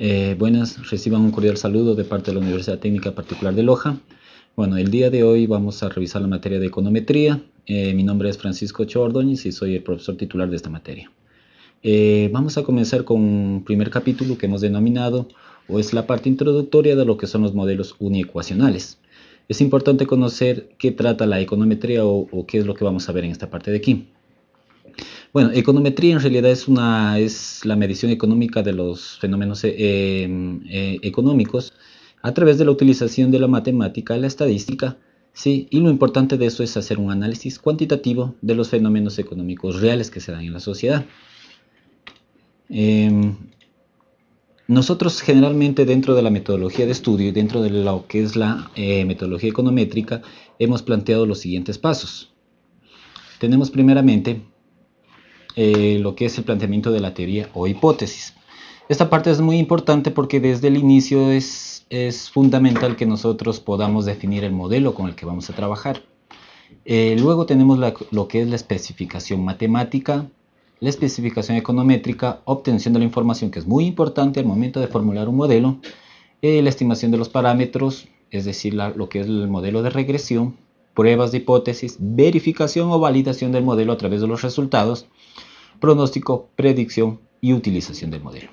Eh, buenas, reciban un cordial saludo de parte de la Universidad Técnica Particular de Loja. Bueno, el día de hoy vamos a revisar la materia de econometría. Eh, mi nombre es Francisco Chordóñez y soy el profesor titular de esta materia. Eh, vamos a comenzar con un primer capítulo que hemos denominado o es la parte introductoria de lo que son los modelos uniecuacionales. Es importante conocer qué trata la econometría o qué es lo que vamos a ver en esta parte de aquí. Bueno, econometría en realidad es, una, es la medición económica de los fenómenos eh, em, eh, económicos a través de la utilización de la matemática y la estadística. Sí, y lo importante de eso es hacer un análisis cuantitativo de los fenómenos económicos reales que se dan en la sociedad. Em, nosotros generalmente dentro de la metodología de estudio y dentro de lo que es la eh, metodología econométrica hemos planteado los siguientes pasos. Tenemos primeramente eh, lo que es el planteamiento de la teoría o hipótesis. Esta parte es muy importante porque desde el inicio es, fundamental que nosotros podamos definir el modelo con el que vamos a trabajar. Eh, luego tenemos lo que es la especificación matemática, la especificación econométrica, obtención de la información que es muy importante al momento de formular un modelo, eh, la estimación de los parámetros, es decir, lo que es el modelo de regresión, pruebas de hipótesis, verificación o validación del modelo a través de los resultados, pronóstico, predicción y utilización del modelo.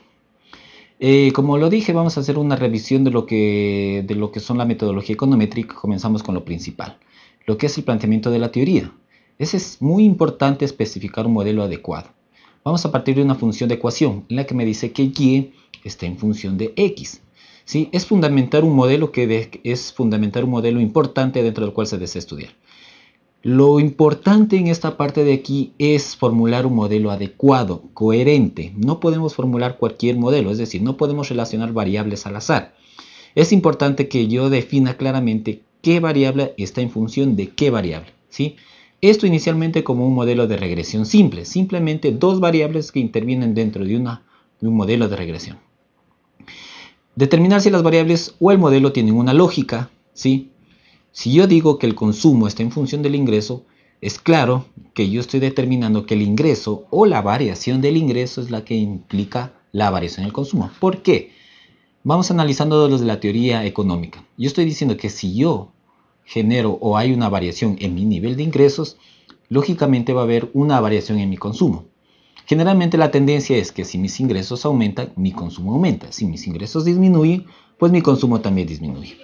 Eh, como lo dije, vamos a hacer una revisión de lo, que, de lo que son la metodología econométrica. Comenzamos con lo principal, lo que es el planteamiento de la teoría. Ese es muy importante especificar un modelo adecuado. Vamos a partir de una función de ecuación en la que me dice que y está en función de x. Es fundamentar un modelo que es fundamentar un modelo importante dentro del cual se desea estudiar. Lo importante en esta parte de aquí es formular un modelo adecuado, coherente. No podemos formular cualquier modelo, es decir, no podemos relacionar variables al azar. Es importante que yo defina claramente qué variable está en función de qué variable. ¿sí? Esto inicialmente como un modelo de regresión simple, simplemente dos variables que intervienen dentro de, una, un modelo de regresión. Determinar si las variables o el modelo tienen una lógica, ¿sí? Si yo digo que el consumo está en función del ingreso, es claro que yo estoy determinando que el ingreso o la variación del ingreso es la que implica la variación del consumo. ¿Por qué? Vamos analizando los de la teoría económica. Yo estoy diciendo que si yo genero o hay una variación en mi nivel de ingresos, lógicamente va a haber una variación en mi consumo. Generalmente la tendencia es que si mis ingresos aumentan, mi consumo aumenta. Si mis ingresos disminuyen, pues mi consumo también disminuye.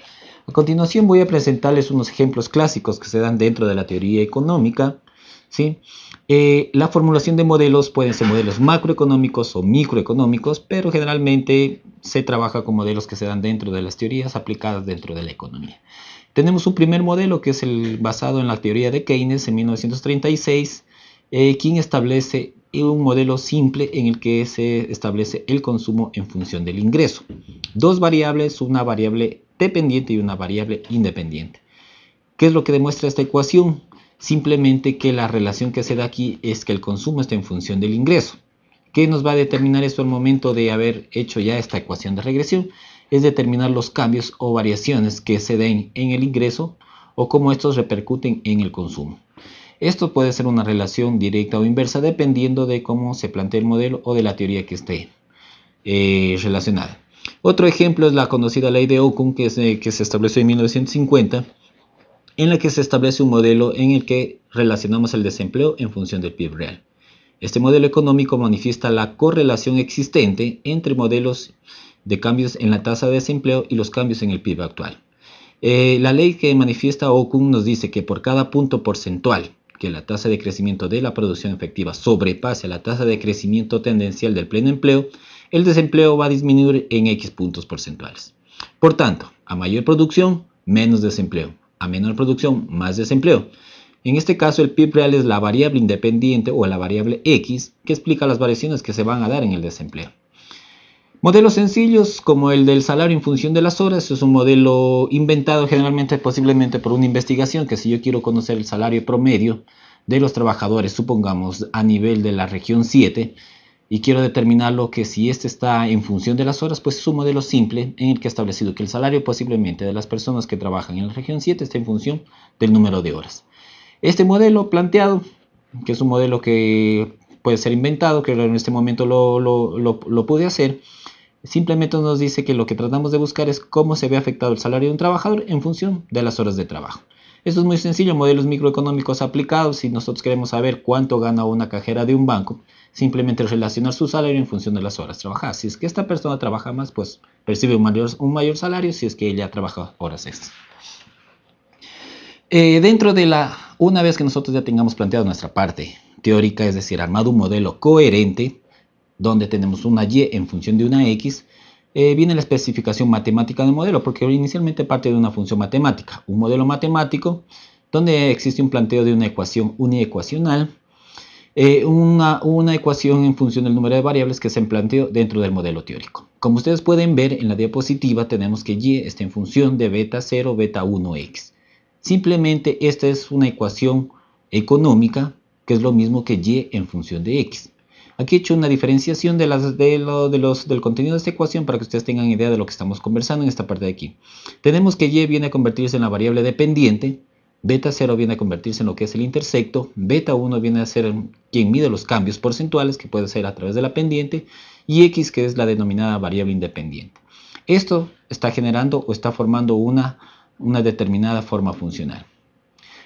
A continuación voy a presentarles unos ejemplos clásicos que se dan dentro de la teoría económica. Eh, la formulación de modelos pueden ser modelos macroeconómicos o microeconómicos, pero generalmente se trabaja con modelos que se dan dentro de las teorías aplicadas dentro de la economía. Tenemos un primer modelo que es el basado en la teoría de Keynes en 1936, eh, quien establece un modelo simple en el que se establece el consumo en función del ingreso. Dos variables, una variable dependiente y una variable independiente. ¿Qué es lo que demuestra esta ecuación? Simplemente que la relación que se da aquí es que el consumo está en función del ingreso. ¿Qué nos va a determinar esto al momento de haber hecho ya esta ecuación de regresión? Es determinar los cambios o variaciones que se den en el ingreso o cómo estos repercuten en el consumo. Esto puede ser una relación directa o inversa dependiendo de cómo se plantea el modelo o de la teoría que esté eh, relacionada. Otro ejemplo es la conocida ley de Okun que, se estableció en 1950, en la que se establece un modelo en el que relacionamos el desempleo en función del PIB real. Este modelo económico manifiesta la correlación existente entre modelos de cambios en la tasa de desempleo y los cambios en el PIB actual. Eh, la ley que manifiesta Okun nos dice que por cada punto porcentual que la tasa de crecimiento de la producción efectiva sobrepase la tasa de crecimiento tendencial del pleno empleo, el desempleo va a disminuir en X puntos porcentuales. Por tanto, a mayor producción, menos desempleo. A menor producción, más desempleo. En este caso, el PIB real es la variable independiente o la variable X que explica las variaciones que se van a dar en el desempleo. Modelos sencillos como el del salario en función de las horas es un modelo inventado generalmente posiblemente por una investigación que si yo quiero conocer el salario promedio de los trabajadores, supongamos a nivel de la región 7, y quiero determinar lo que si este está en función de las horas, pues es un modelo simple en el que ha establecido que el salario posiblemente de las personas que trabajan en la región 7 está en función del número de horas. Este modelo planteado, que es un modelo que puede ser inventado, que en este momento lo, lo pude hacer, simplemente nos dice que lo que tratamos de buscar es cómo se ve afectado el salario de un trabajador en función de las horas de trabajo. Esto es muy sencillo, modelos microeconómicos aplicados. Si nosotros queremos saber cuánto gana una cajera de un banco, simplemente relacionar su salario en función de las horas trabajadas. Si es que esta persona trabaja más, pues percibe un mayor, salario si es que ella trabaja horas extras. Eh, dentro de la, una vez que nosotros ya tengamos planteado nuestra parte teórica, es decir, armado un modelo coherente, donde tenemos una Y en función de una X, eh, viene la especificación matemática del modelo, porque inicialmente parte de una función matemática, un modelo matemático, donde existe un planteo de una ecuación uniecuacional, eh, una, una ecuación en función del número de variables que se planteó dentro del modelo teórico. Como ustedes pueden ver en la diapositiva, tenemos que y está en función de beta 0, beta 1x. Simplemente esta es una ecuación económica, que es lo mismo que y en función de x. Aquí he hecho una diferenciación de del contenido de esta ecuación para que ustedes tengan idea de lo que estamos conversando en esta parte de aquí. Tenemos que y viene a convertirse en la variable dependiente, beta 0 viene a convertirse en lo que es el intersecto, beta 1 viene a ser quien mide los cambios porcentuales, que puede ser a través de la pendiente, y x que es la denominada variable independiente. Esto está generando o está formando una, una determinada forma funcional.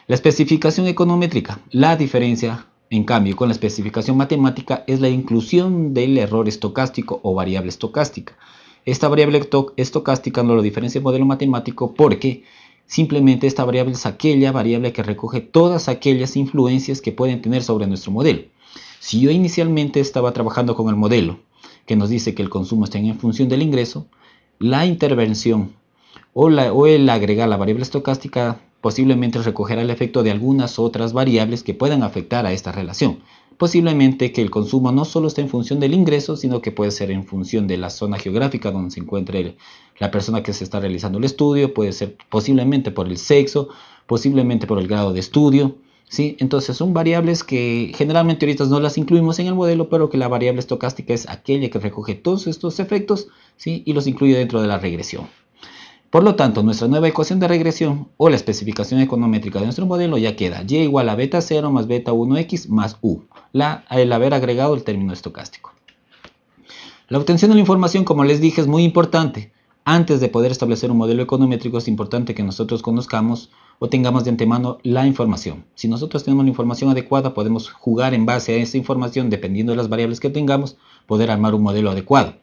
La especificación econométrica, la diferencia en cambio, con la especificación matemática es la inclusión del error estocástico o variable estocástica. Esta variable estocástica no lo diferencia el modelo matemático porque simplemente esta variable es aquella variable que recoge todas aquellas influencias que pueden tener sobre nuestro modelo. Si yo inicialmente estaba trabajando con el modelo que nos dice que el consumo está en función del ingreso, la intervención o, o el agregar la variable estocástica posiblemente recogerá el efecto de algunas otras variables que puedan afectar a esta relación. Posiblemente que el consumo no solo está en función del ingreso, sino que puede ser en función de la zona geográfica donde se encuentre la persona que se está realizando el estudio, puede ser posiblemente por el sexo, posiblemente por el grado de estudio. ¿sí? Entonces son variables que generalmente ahorita no las incluimos en el modelo, pero que la variable estocástica es aquella que recoge todos estos efectos ¿sí? y los incluye dentro de la regresión. Por lo tanto, nuestra nueva ecuación de regresión o la especificación econométrica de nuestro modelo ya queda y igual a beta 0 más beta 1x más u, la, el haber agregado el término estocástico. La obtención de la información, como les dije, es muy importante. Antes de poder establecer un modelo econométrico es importante que nosotros conozcamos o tengamos de antemano la información. Si nosotros tenemos la información adecuada, podemos jugar en base a esa información, dependiendo de las variables que tengamos, poder armar un modelo adecuado.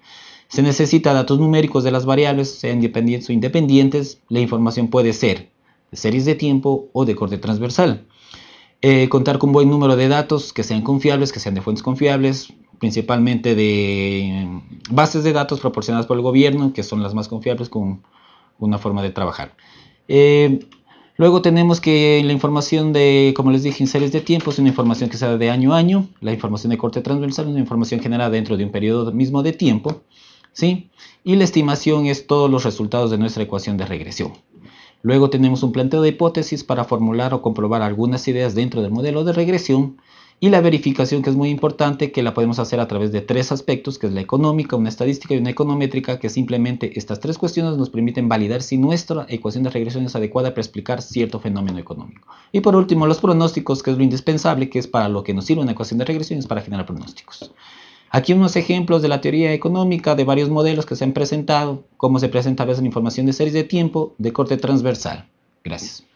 Se necesita datos numéricos de las variables, sean independientes o independientes. La información puede ser de series de tiempo o de corte transversal. Eh, contar con un buen número de datos que sean confiables, que sean de fuentes confiables, principalmente de mm, bases de datos proporcionadas por el gobierno, que son las más confiables con una forma de trabajar. Eh, luego tenemos que la información de, como les dije, en series de tiempo es una información que se da de año a año. La información de corte transversal es una información generada dentro de un periodo mismo de tiempo. ¿sí? Y la estimación es todos los resultados de nuestra ecuación de regresión. Luego tenemos un planteo de hipótesis para formular o comprobar algunas ideas dentro del modelo de regresión y la verificación que es muy importante que la podemos hacer a través de tres aspectos que es la económica, una estadística y una econométrica que simplemente estas tres cuestiones nos permiten validar si nuestra ecuación de regresión es adecuada para explicar cierto fenómeno económico. Y por último los pronósticos que es lo indispensable que es para lo que nos sirve una ecuación de regresión es para generar pronósticos. Aquí unos ejemplos de la teoría económica de varios modelos que se han presentado, cómo se presenta a veces la información de series de tiempo de corte transversal. Gracias.